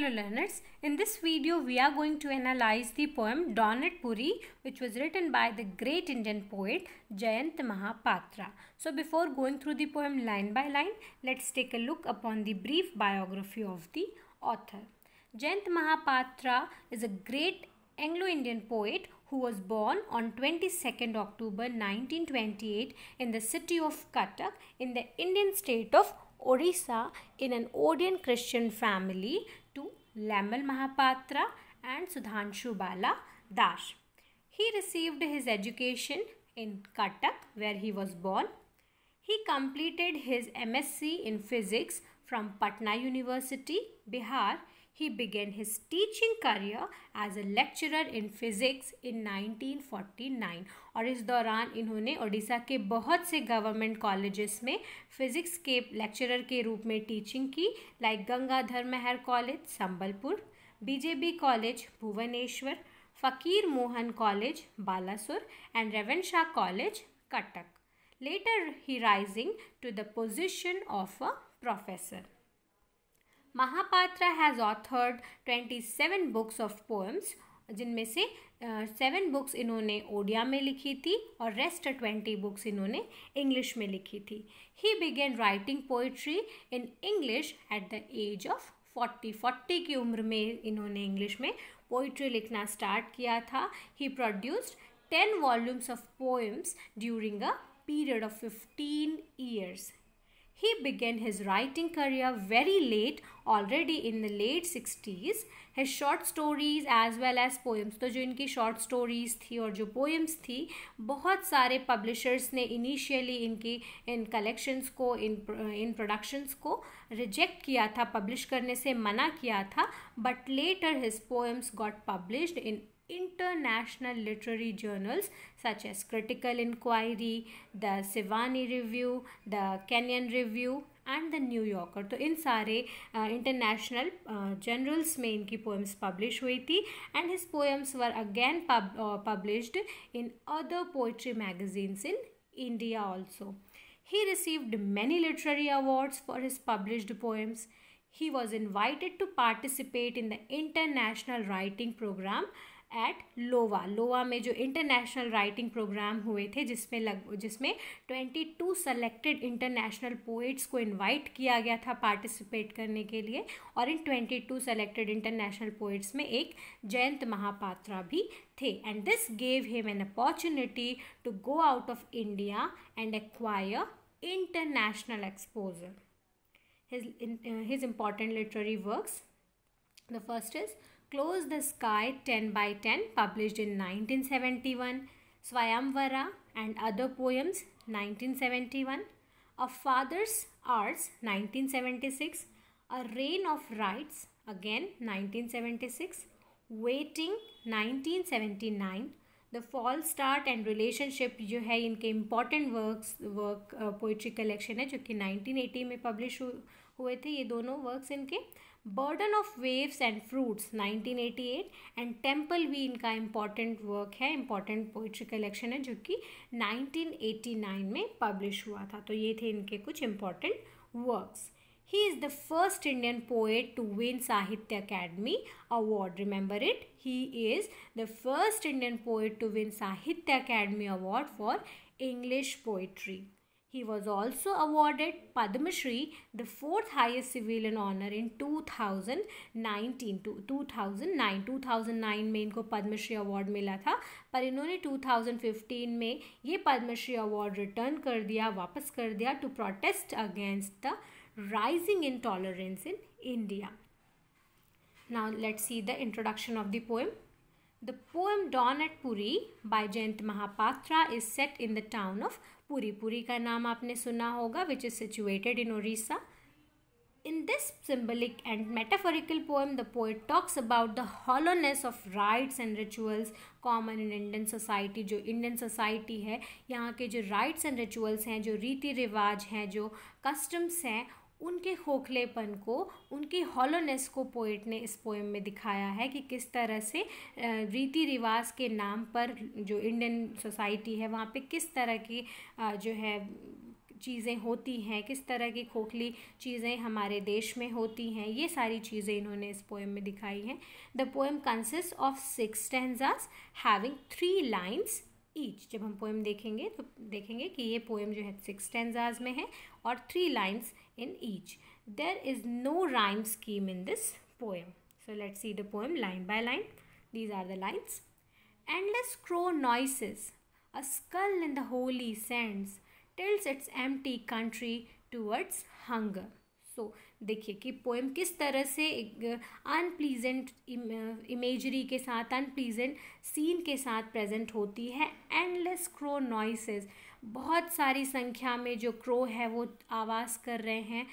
Hello learners, in this video we are going to analyze the poem Dawn at Puri which was written by the great Indian poet Jayant Mahapatra. So before going through the poem line by line, let's take a look upon the brief biography of the author. Jayant Mahapatra is a great Anglo-Indian poet who was born on 22nd October 1928 in the city of Cuttack in the Indian state of Odisha in an Odian Christian family Lamal Mahapatra and Sudhanshu Bala Dash. He received his education in Katak where he was born. He completed his MSc in physics from Patna University, Bihar He began his teaching career as a lecturer in physics in 1949 और इस दौरान इन्होंने ओडिशा के बहुत से government colleges में physics के lecturer के रूप में टीचिंग की like Gangadhar Meher college Sambalpur BJB college Bhubaneswar Fakir Mohan college Balasore and Ravenshaw college Cuttack later he rising to the position of a professor Mahapatra has authored seven books of poems जिनमें से सेवन uh, बुक्स इन्होंने ओडिया में लिखी थी और रेस्ट ट्वेंटी बुक्स इन्होंने इंग्लिश में लिखी थी he began writing poetry in English at the age of forty forty की उम्र में इन्होंने इंग्लिश में पोइट्री लिखना स्टार्ट किया था he produced ten volumes of poems during a period of fifteen years he began his writing career very late already in the late 60s his short stories as well as poems तो जो इनकी short stories थी और जो poems थी बहुत सारे publishers ने initially इनकी इन collections को इन इन productions को reject किया था publish करने से मना किया था but later his poems got published in international literary journals such as Critical Inquiry, the Sivani Review, the kenyan Review, and the New Yorker तो इन सारे इंटरनेशनल uh, जर्नल्स uh, में इनकी पोएम्स पब्लिश हुई थी and his poems were again published in other poetry magazines in India also He received many literary awards for his published poems. He was invited to participate in the International Writing Program at Iowa Iowa में जो international writing program हुए थे जिसमें लग जिसमें twenty two selected international poets को invite किया गया था पार्टिसिपेट करने के लिए और इन twenty two selected international poets में एक जयंत महापात्रा भी थे and this gave him an opportunity to go out of India and acquire international exposure his important literary his the first is close the sky ten by ten publish in nineteen seventy one Swayamvara and other poems nineteen seventy one a father's arts nineteen seventy six a rain of rites again nineteen seventy six waiting nineteen seventy nine the fall start and relationship जो है इनके important work work poetry collection है जो कि nineteen eighty में publish हुए थे ये दोनों वर्कस इनके burden of waves and fruits 1988 and temple भी इनका इम्पॉर्टेंट वर्क है इम्पॉर्टेंट पोइट्री कलेक्शन है जो कि 1989 में पब्लिश हुआ था तो ये थे इनके कुछ important works he is the first Indian poet to win Sahitya Akademi award remember it he is the first Indian poet to win Sahitya Akademi award for English poetry He was also awarded Padma Shri, the fourth highest civilian honor in 2019 2009 2009 में इनको Padma Shri award मिला था पर इन्होंने 2015 में Padma Shri award return कर दिया वापस कर दिया to protest against the rising intolerance in India. Now let's see the introduction of the poem. The poem Dawn at Puri by Jayant Mahapatra is set in the town of पूरी पूरी का नाम आपने सुना होगा which is situated in Orissa in this symbolic and metaphorical poem the poet talks about the hollowness of rites and rituals common in Indian society जो Indian society है यहाँ के जो राइट्स एंड रिचुअल्स हैं जो रीति रिवाज हैं जो कस्टम्स हैं उनके खोखलेपन को उनकी हॉलोनेस को पोइट ने इस पोएम में दिखाया है कि किस तरह से रीति रिवाज के नाम पर जो इंडियन सोसाइटी है वहाँ पे किस तरह की जो है चीज़ें होती हैं किस तरह की खोखली चीज़ें हमारे देश में होती हैं ये सारी चीज़ें इन्होंने इस पोएम में दिखाई हैं the poem consist of six stanzas having three lines each जब हम पोएम देखेंगे तो देखेंगे कि ये पोएम जो है सिक्स टेंजाज में है और three lines in each. There is no rhyme scheme in this poem. So let's see the poem line by line. These are the lines. Endless crow noises, a skull in the holy sands, tells its empty country towards hunger. so देखिए कि poem किस तरह से unpleasant imagery के साथ unpleasant scene के साथ present होती है एंडलेस क्रो नॉइसेस बहुत सारी संख्या में जो क्रो है वो आवाज़ कर रहे हैं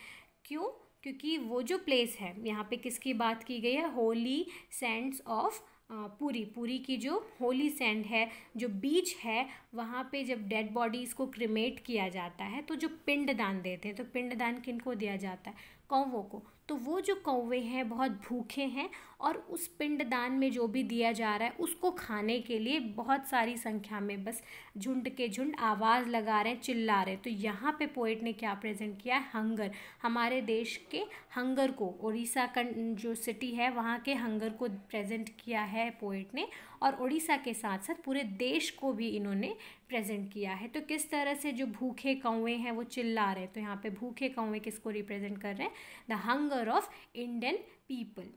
क्यों क्योंकि वो जो प्लेस है यहाँ पे किसकी बात की गई है होली सेंट्स ऑफ पूरी पूरी की जो होली सैंड है जो बीच है वहाँ पे जब डेड बॉडीज़ को क्रिमेट किया जाता है तो जो पिंडदान देते हैं तो पिंडदान किन को दिया जाता है कौवों को तो वो जो कौवे हैं बहुत भूखे हैं और उस पिंडदान में जो भी दिया जा रहा है उसको खाने के लिए बहुत सारी संख्या में बस झुंड के झुंड आवाज़ लगा रहे हैं चिल्ला रहे हैं तो यहाँ पे पोइट ने क्या प्रेजेंट किया है हंगर हमारे देश के हंगर को उड़ीसा का जो सिटी है वहाँ के हंगर को प्रेजेंट किया है है पोइट ने और उड़ीसा के साथ साथ पूरे देश को भी इन्होंने प्रेजेंट किया है तो किस तरह से जो भूखे कौवे हैं वो चिल्ला रहे तो यहाँ पे भूखे कौवे किसको रिप्रेजेंट कर रहे हैं the hunger of Indian people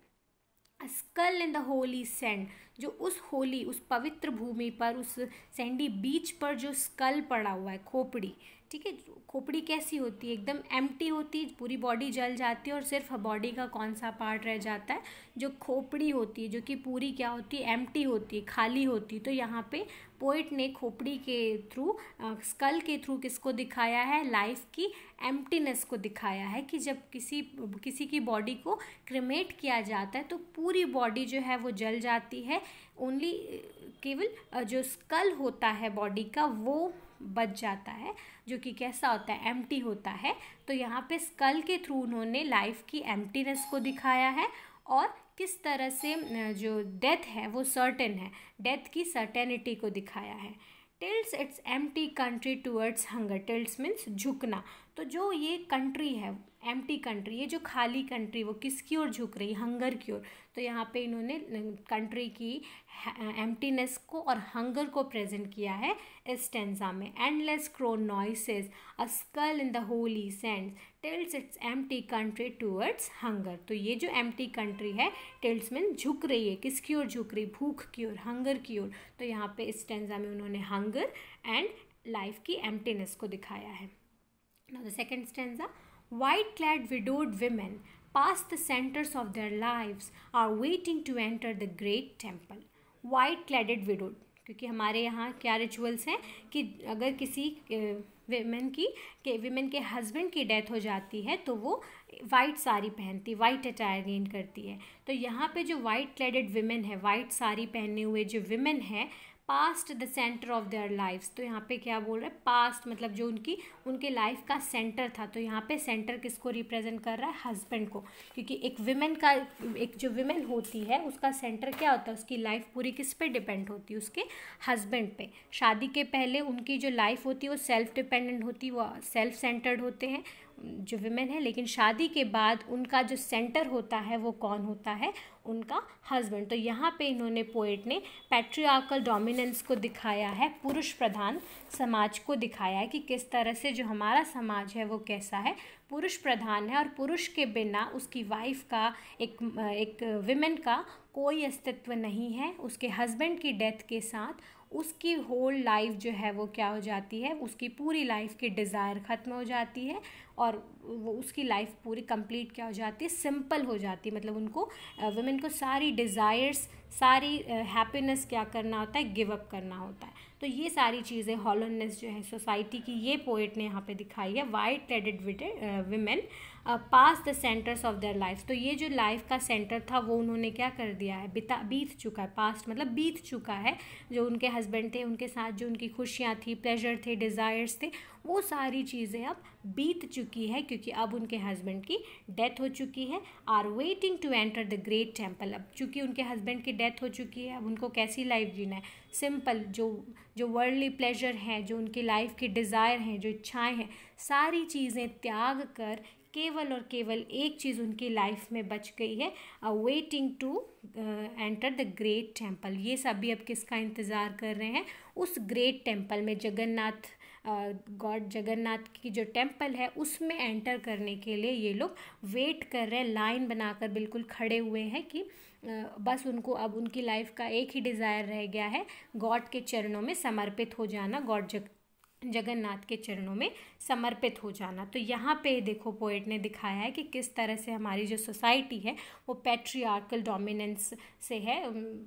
skull in the holy sand जो उस होली उस पवित्र भूमि पर उस सैंडी बीच पर जो स्कल पड़ा हुआ है खोपड़ी ठीक है खोपड़ी कैसी होती है एकदम एम्प्टी होती है पूरी बॉडी जल जाती है और सिर्फ बॉडी का कौन सा पार्ट रह जाता है जो खोपड़ी होती है जो कि पूरी क्या होती है एम्प्टी होती है खाली होती है तो यहाँ पे पोइट ने खोपड़ी के थ्रू स्कल के थ्रू किसको दिखाया है लाइफ की एम्प्टीनेस को दिखाया है कि जब किसी किसी की बॉडी को क्रिमेट किया जाता है तो पूरी बॉडी जो है वो जल जाती है ओनली केवल जो स्कल होता है बॉडी का वो बच जाता है जो कि कैसा होता है एम्प्टी होता है तो यहाँ पे स्कल के थ्रू उन्होंने लाइफ की एम्प्टीनेस को दिखाया है और किस तरह से जो डेथ है वो सर्टेन है डेथ की सर्टेनिटी को दिखाया है tilts its empty country towards hunger tilts means झुकना तो जो ये कंट्री है एम्प्टी कंट्री ये जो खाली कंट्री वो किसकी ओर झुक रही हंगर की ओर तो यहाँ पे इन्होंने कंट्री की एम्प्टीनेस को और हंगर को प्रेजेंट किया है इस टेंजा में endless crow noises a skull in the holy sand tilts its empty country towards hunger तो ये जो एम्प्टी कंट्री है टेल्स मीन झुक रही है किसकी ओर झुक रही भूख की ओर हंगर की ओर तो यहाँ पे इस टेंजा में उन्होंने हंगर एंड लाइफ की एम्प्टीनेस को दिखाया है second stanza White clad widowed women past the centers of their lives are waiting to enter the great temple. White clad widowed क्योंकि हमारे यहाँ क्या रिचुअल्स हैं कि अगर किसी विमेन की के वेमेन के हस्बैंड की डेथ हो जाती है तो वो वाइट साड़ी पहनती वाइट अटायर गेन करती है तो यहाँ पे जो वाइट क्लेडेड वीमेन है वाइट साड़ी पहने हुए जो वीमेन है past the centre of their life तो यहाँ पे क्या बोल रहा है पास्ट मतलब जो उनकी उनके लाइफ का सेंटर था तो यहाँ पे सेंटर किसको रिप्रेजेंट कर रहा है हस्बैंड को क्योंकि एक विमेन का एक जो वीमेन होती है उसका सेंटर क्या होता है उसकी लाइफ पूरी किस पे डिपेंड होती है उसके हस्बैंड पे शादी के पहले उनकी जो लाइफ होती है वो सेल्फ डिपेंडेंट होती है वो सेल्फ सेंटर्ड होते हैं जो विमेन है लेकिन शादी के बाद उनका जो सेंटर होता है वो कौन होता है उनका हस्बैंड तो यहाँ पे इन्होंने पोइट ने पैट्रियाकल डोमिनेंस को दिखाया है पुरुष प्रधान समाज को दिखाया है कि किस तरह से जो हमारा समाज है वो कैसा है पुरुष प्रधान है और पुरुष के बिना उसकी वाइफ का एक एक विमेन का कोई अस्तित्व नहीं है उसके हस्बैंड की डेथ के साथ उसकी होल लाइफ जो है वो क्या हो जाती है उसकी पूरी लाइफ की डिज़ायर ख़त्म हो जाती है और वो उसकी लाइफ पूरी कंप्लीट क्या हो जाती है सिंपल हो जाती है मतलब उनको वुमेन को सारी डिज़ायर्स सारी हैप्पीनेस क्या करना होता है गिव अप करना होता है तो ये सारी चीज़ें हॉलोनेस जो है सोसाइटी की ये पोइट ने यहाँ पे दिखाई है white traded women past the centres of their life तो ये जो लाइफ का सेंटर था वो उन्होंने क्या कर दिया है बिता बीत चुका है पास्ट मतलब बीत चुका है जो उनके हस्बैंड थे उनके साथ जो उनकी खुशियाँ थी प्लेजर थे डिज़ायर्स थे वो सारी चीज़ें अब बीत चुकी है क्योंकि अब उनके हस्बैंड की डेथ हो चुकी है are waiting to enter the great temple अब चूँकि उनके हस्बैंड की डेथ हो चुकी है अब उनको कैसी लाइफ जीना है सिंपल जो जो वर्ल्डली प्लेजर हैं जो उनकी लाइफ के डिज़ायर हैं जो इच्छाएं हैं सारी चीज़ें त्याग कर केवल और केवल एक चीज़ उनकी लाइफ में बच गई है are waiting to enter the great temple ये सभी अब किसका इंतज़ार कर रहे हैं उस ग्रेट टेम्पल में जगन्नाथ गॉड uh, जगन्नाथ की जो टेम्पल है उसमें एंटर करने के लिए ये लोग वेट कर रहे हैं लाइन बनाकर बिल्कुल खड़े हुए हैं कि uh, बस उनको अब उनकी लाइफ का एक ही डिज़ायर रह गया है गॉड के चरणों में समर्पित हो जाना गॉड जग जगन्नाथ के चरणों में समर्पित हो जाना तो यहाँ पे देखो पोइट ने दिखाया है कि किस तरह से हमारी जो सोसाइटी है वो पैट्रियार्कल डोमिनेंस से है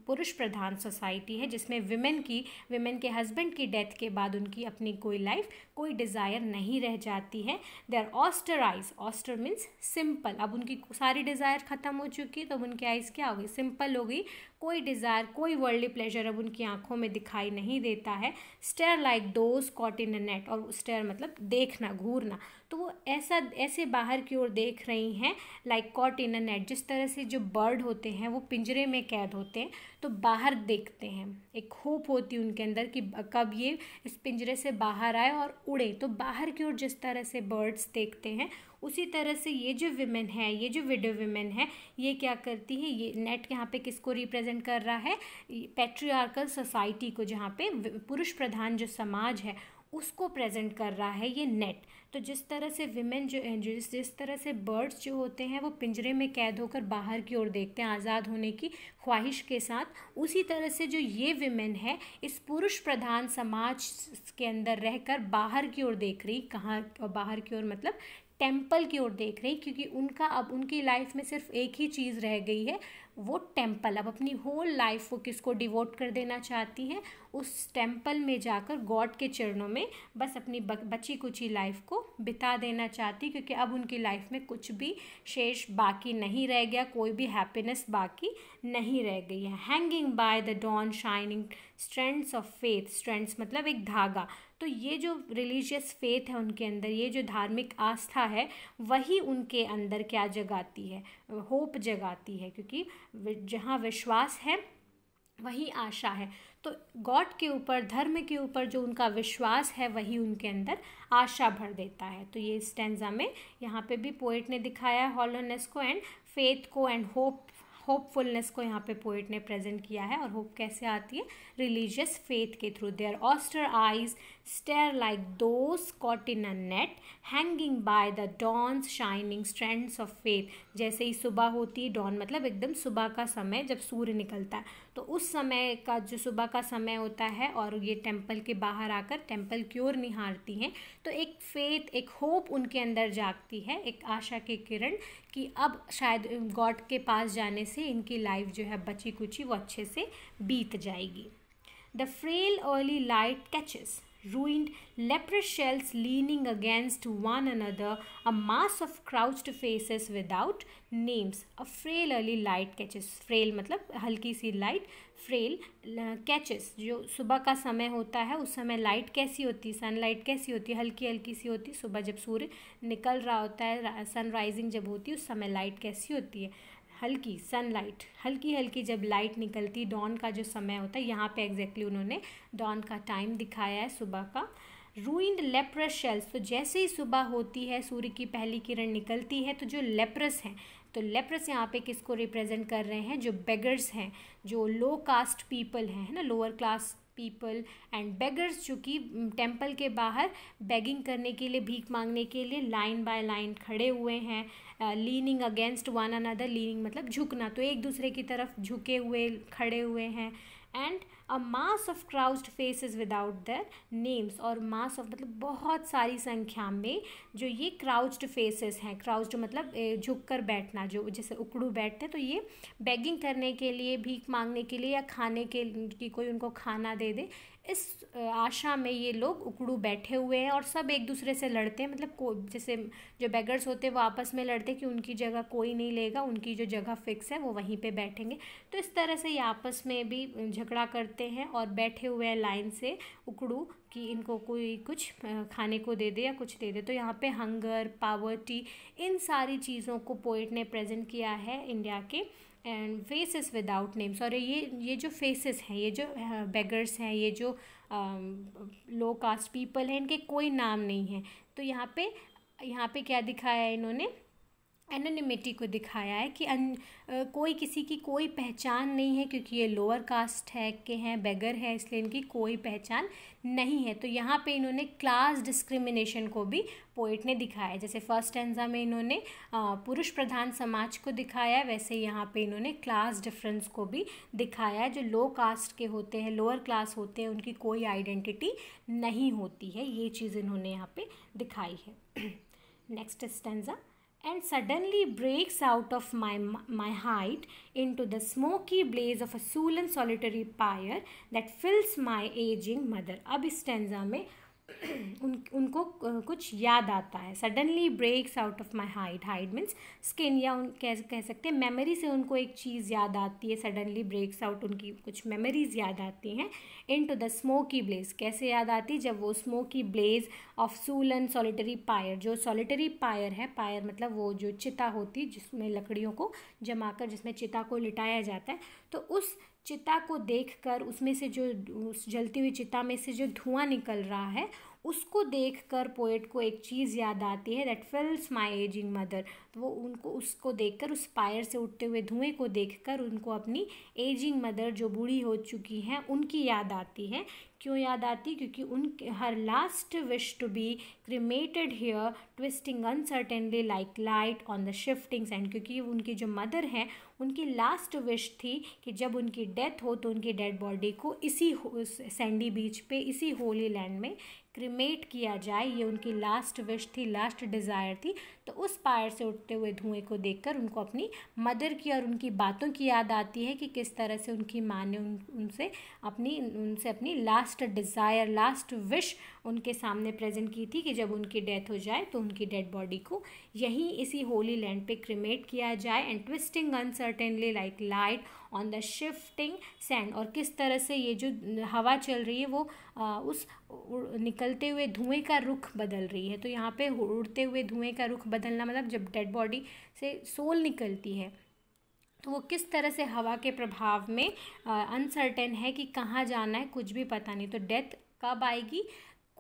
पुरुष प्रधान सोसाइटी है जिसमें विमेन की विमेन के हस्बैंड की डेथ के बाद उनकी अपनी कोई लाइफ कोई डिज़ायर नहीं रह जाती है they are austere eyes austere means simple अब उनकी सारी डिज़ायर ख़त्म हो चुकी है तो अब उनकी आइज़ क्या हो गई सिंपल हो गई कोई डिज़ायर कोई वर्ल्डली प्लेजर अब उनकी आँखों में दिखाई नहीं देता है stare like those caught out in net और स्टेयर मतलब देखना घूरना तो वो ऐसा ऐसे बाहर की ओर देख रही हैं लाइक कॉट इन नेट जिस तरह से जो बर्ड होते हैं वो पिंजरे में कैद होते हैं तो बाहर देखते हैं एक होप होती है उनके अंदर कि कब ये इस पिंजरे से बाहर आए और उड़े तो बाहर की ओर जिस तरह से बर्ड्स देखते हैं उसी तरह से ये जो विमेन है ये जो विडो विमेन है ये क्या करती है ये नेट यहाँ पे किसको रिप्रेजेंट कर रहा है पेट्रियार्कल सोसाइटी को जहाँ पे पुरुष प्रधान जो समाज है उसको प्रेजेंट कर रहा है ये नेट तो जिस तरह से विमेन जो जिस जिस तरह से बर्ड्स जो होते हैं वो पिंजरे में कैद होकर बाहर की ओर देखते हैं आज़ाद होने की ख्वाहिश के साथ उसी तरह से जो ये विमेन है इस पुरुष प्रधान समाज के अंदर रहकर बाहर की ओर देख रही कहाँ बाहर की ओर मतलब टेम्पल की ओर देख रही क्योंकि उनका अब उनकी लाइफ में सिर्फ एक ही चीज़ रह गई है वो टेम्पल अब अपनी होल लाइफ वो किसको डिवोट कर देना चाहती है उस टेम्पल में जाकर गॉड के चरणों में बस अपनी बची कुची लाइफ को बिता देना चाहती क्योंकि अब उनकी लाइफ में कुछ भी शेष बाकी नहीं रह गया कोई भी हैप्पीनेस बाकी नहीं रह गई है hanging by the dawn shining strands of faith strands मतलब एक धागा तो ये जो रिलीजियस फेथ है उनके अंदर ये जो धार्मिक आस्था है वही उनके अंदर क्या जगाती है होप जगाती है क्योंकि जहाँ विश्वास है वही आशा है तो गॉड के ऊपर धर्म के ऊपर जो उनका विश्वास है वही उनके अंदर आशा भर देता है तो ये स्टेंजा में यहाँ पे भी पोइट ने दिखाया है हॉलोनेस को एंड फेथ को एंड होप होपफुलनेस को यहाँ पे पोइट ने प्रेजेंट किया है और होप कैसे आती है रिलीजियस फेथ के through their austere eyes stare like those caught in a net hanging by the dawn's shining strands of faith जैसे ही सुबह होती है dawn मतलब एकदम सुबह का समय जब सूर्य निकलता है तो उस समय का जो सुबह का समय होता है और ये टेम्पल के बाहर आकर टेम्पल की ओर निहारती हैं तो एक फेथ एक होप उनके अंदर जागती है एक आशा के किरण कि अब शायद गॉड के पास जाने से इनकी लाइफ जो है बची कुची वो अच्छे से बीत जाएगी the frail early light catches ruined leprous shells leaning against one another, a mass of crouched faces without names. A frail early light catches. Frail matlab halki si light. frail catches jo subah ka samay hota hai us samay light kaisi hoti sunlight kaisi hoti halki halki si hoti subah jab surya nikal raha hota hai sun rising jab hoti us samay light kaisi hoti hai हल्की sunlight हल्की हल्की जब light निकलती don का जो समय होता है यहाँ पे एग्जैक्टली उन्होंने डॉन का टाइम दिखाया है सुबह का रूइंड लेप्रस शेल्स तो जैसे ही सुबह होती है सूर्य की पहली किरण निकलती है तो जो लेप्रस हैं तो लेप्रस यहाँ पे किसको रिप्रेजेंट कर रहे हैं जो बेगर्स हैं जो लो कास्ट पीपल हैं है ना lower class people and beggars जो कि टेम्पल के बाहर बेगिंग करने के लिए भीख मांगने के लिए लाइन बाय लाइन खड़े हुए हैं leaning against one another leaning मतलब झुकना तो एक दूसरे की तरफ झुके हुए खड़े हुए हैं and a mass of crouched faces without their names और मास ऑफ मतलब बहुत सारी संख्या में जो ये क्राउज्ड फेसेस हैं क्राउज्ड मतलब झुक कर बैठना जो जैसे उकड़ू बैठते हैं तो ये बैगिंग करने के लिए भीख मांगने के लिए या खाने के लिए कोई उनको खाना दे दे इस आशा में ये लोग उकड़ू बैठे हुए हैं और सब एक दूसरे से लड़ते हैं मतलब को जैसे जो बैगर्स होते हैं वो आपस में लड़ते हैं कि उनकी जगह कोई नहीं लेगा उनकी जो जगह फिक्स है वो वहीं पे बैठेंगे तो इस तरह से ये आपस में भी झगड़ा करते हैं और बैठे हुए हैं लाइन से उकड़ू कि इनको कोई कुछ खाने को दे दे या कुछ दे दे तो यहाँ पर हंगर पावर्टी इन सारी चीज़ों को पोइट ने प्रजेंट किया है इंडिया के and faces without name sorry ये ये जो फेसेस हैं ये जो बेगर्स हाँ, हैं ये जो लो कास्ट पीपल हैं इनके कोई नाम नहीं है तो यहाँ पे यहाँ पे क्या दिखाया है इन्होंने एनोनिमिटी को दिखाया है कि अन, कोई किसी की कोई पहचान नहीं है क्योंकि ये लोअर कास्ट है के हैं बेगर है इसलिए इनकी कोई पहचान नहीं है तो यहाँ पे इन्होंने क्लास डिस्क्रिमिनेशन को भी पोइट ने दिखाया जैसे फर्स्ट एंजा में इन्होंने पुरुष प्रधान समाज को दिखाया वैसे यहाँ पे इन्होंने क्लास डिफरेंस को भी दिखाया जो लो कास्ट के होते हैं लोअर क्लास होते हैं उनकी कोई आइडेंटिटी नहीं होती है ये चीज़ इन्होंने यहाँ पे दिखाई है next stanza and suddenly breaks out of my, my height into the smoky blaze of a Sulan solitary pyre that fills my aging mother. अब stanza उन उनको कुछ याद आता है suddenly breaks out of my hide hide means skin या उन कह कह सकते हैं मेमोरी से उनको एक चीज़ याद आती है सडनली ब्रेक्स आउट उनकी कुछ मेमोरीज याद आती हैं into the smoky blaze कैसे याद आती जब वो smoky blaze of sullen and solitary pyre जो सॉलिटरी पायर है पायर मतलब वो जो चिता होती जिसमें लकड़ियों को जमा कर जिसमें चिता को लिटाया जाता है तो उस चिता को देखकर उसमें से जो उस जलती हुई चिता में से जो धुआं निकल रहा है उसको देखकर पोइट को एक चीज़ याद आती है that fills my ageing mother तो वो उनको उसको देखकर उस पायर से उठते हुए धुएं को देखकर उनको अपनी एजिंग मदर जो बूढ़ी हो चुकी हैं उनकी याद आती है क्यों याद आती क्योंकि उन her last wish to be cremated here twisting uncertainly like light on the shifting sands and क्योंकि उनकी जो मदर हैं उनकी लास्ट विश थी कि जब उनकी डेथ हो तो उनकी डेड बॉडी को इसी सैंडी बीच पे इसी होली लैंड में क्रिमेट किया जाए ये उनकी लास्ट विश थी लास्ट डिज़ायर थी तो उस पायर से उठते हुए धुएं को देखकर उनको अपनी मदर की और उनकी बातों की याद आती है कि किस तरह से उनकी माँ ने उन उनसे अपनी उनसे अपनी लास्ट डिज़ायर लास्ट विश उनके सामने प्रेजेंट की थी कि जब उनकी डेथ हो जाए तो उनकी डेड बॉडी को यहीं इसी होली लैंड पे क्रिमेट किया जाए and twisting uncertainly like light on the shifting sand और किस तरह से ये जो हवा चल रही है वो आ, उस निकलते हुए धुएं का रुख बदल रही है तो यहाँ पे उड़ते हुए धुएं का रुख बदलना मतलब जब डेड बॉडी से सोल निकलती है तो वो किस तरह से हवा के प्रभाव में अनसर्टेन है कि कहाँ जाना है कुछ भी पता नहीं तो डेथ कब आएगी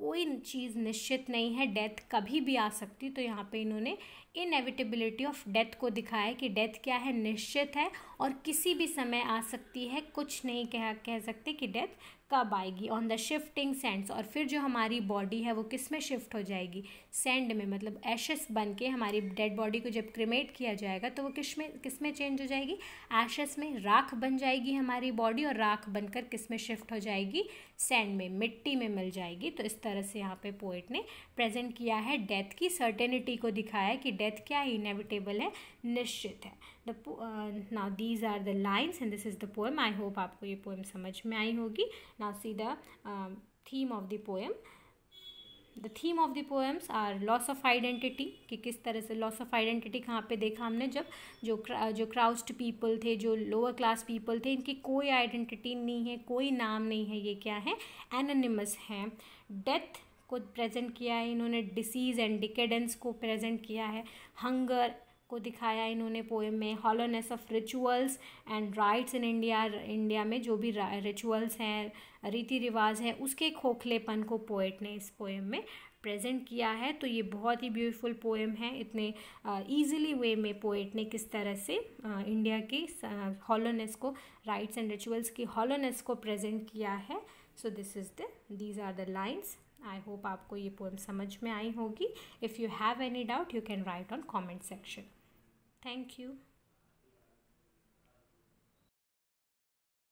कोई चीज़ निश्चित नहीं है डेथ कभी भी आ सकती तो यहाँ पे इन्होंने इनएविटेबिलिटी ऑफ डेथ को दिखाया कि डेथ क्या है निश्चित है और किसी भी समय आ सकती है कुछ नहीं कह कह सकते कि डेथ कब आएगी ऑन द शिफ्टिंग सेंड्स और फिर जो हमारी बॉडी है वो किस में शिफ्ट हो जाएगी सेंड में मतलब एशेस बन के हमारी डेड बॉडी को जब क्रिमेट किया जाएगा तो वो किस में किस में चेंज हो जाएगी एशेस में राख बन जाएगी हमारी बॉडी और राख बनकर किस में शिफ्ट हो जाएगी सेंड में मिट्टी में मिल जाएगी तो इस तरह से यहाँ पे पोइट ने प्रेजेंट किया है डेथ की सर्टेनिटी को दिखाया कि डेथ क्या है इनएविटेबल है निश्चित है the now these are the lines and this is the poem I hope आपको ये पोएम समझ में आई होगी now see the theme of the poem the theme of the poems are loss of identity कि किस तरह से लॉस ऑफ आइडेंटिटी कहाँ पे देखा हमने जब जो क्रा, uh, जो क्राउस्ड पीपल थे जो लोअर क्लास पीपल थे इनकी कोई आइडेंटिटी नहीं है कोई नाम नहीं है ये क्या है एनानिमस हैं डेथ को प्रेजेंट किया है इन्होंने डिसीज़ एंड डिकेडेंस को प्रेजेंट किया है हंगर को दिखाया इन्होंने पोएम में hollowness of rituals and rites in India India में जो भी रिचुअल्स हैं रीति रिवाज हैं उसके खोखलेपन को पोएट ने इस पोएम में प्रेजेंट किया है तो ये बहुत ही ब्यूटीफुल पोएम है इतने ईजिली वे में पोएट ने किस तरह से आ, इंडिया की हॉलोनेस को राइट्स एंड रिचुअल्स की हॉलोनेस को प्रेजेंट किया है so this is the these are the lines I hope आपको ये पोएम समझ में आई होगी if you have any doubt you can write on comment section thank you